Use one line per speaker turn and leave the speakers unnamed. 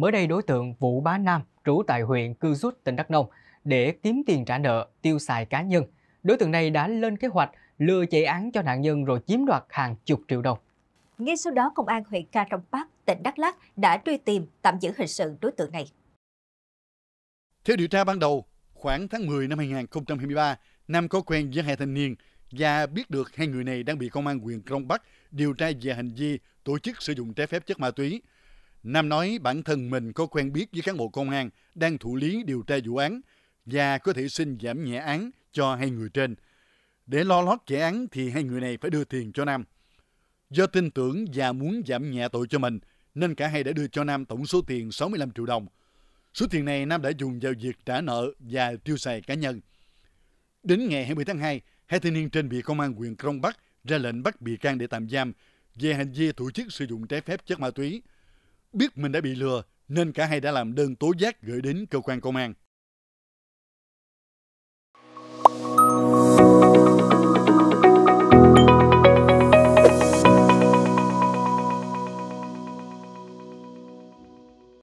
mới đây đối tượng Vũ Bá Nam, trú tại huyện Cư Rút, tỉnh Đắk Nông, để kiếm tiền trả nợ, tiêu xài cá nhân. Đối tượng này đã lên kế hoạch lừa chạy án cho nạn nhân rồi chiếm đoạt
hàng chục triệu đồng.
Ngay sau đó, Công an huyện Ca Rông Bắc, tỉnh Đắk Lắk đã truy tìm, tạm
giữ hình sự đối tượng này. Theo điều tra ban đầu, khoảng tháng 10 năm 2023, Nam có quen với hai thanh niên và biết được hai người này đang bị công an huyện Rông Bắc điều tra về hành vi tổ chức sử dụng trái phép chất ma túy. Nam nói bản thân mình có quen biết với cán bộ công an đang thụ lý điều tra vụ án và có thể xin giảm nhẹ án cho hai người trên. Để lo lót chạy án thì hai người này phải đưa tiền cho Nam. Do tin tưởng và muốn giảm nhẹ tội cho mình, nên cả hai đã đưa cho Nam tổng số tiền 65 triệu đồng. Số tiền này Nam đã dùng vào việc trả nợ và tiêu xài cá nhân. Đến ngày 20 tháng 2, hai thanh niên trên bị công an huyện Krông Bắc ra lệnh bắt bị can để tạm giam về hành vi tổ chức sử dụng trái phép chất ma túy. Biết mình đã bị lừa nên cả hai đã làm đơn tố giác gửi đến cơ quan công an.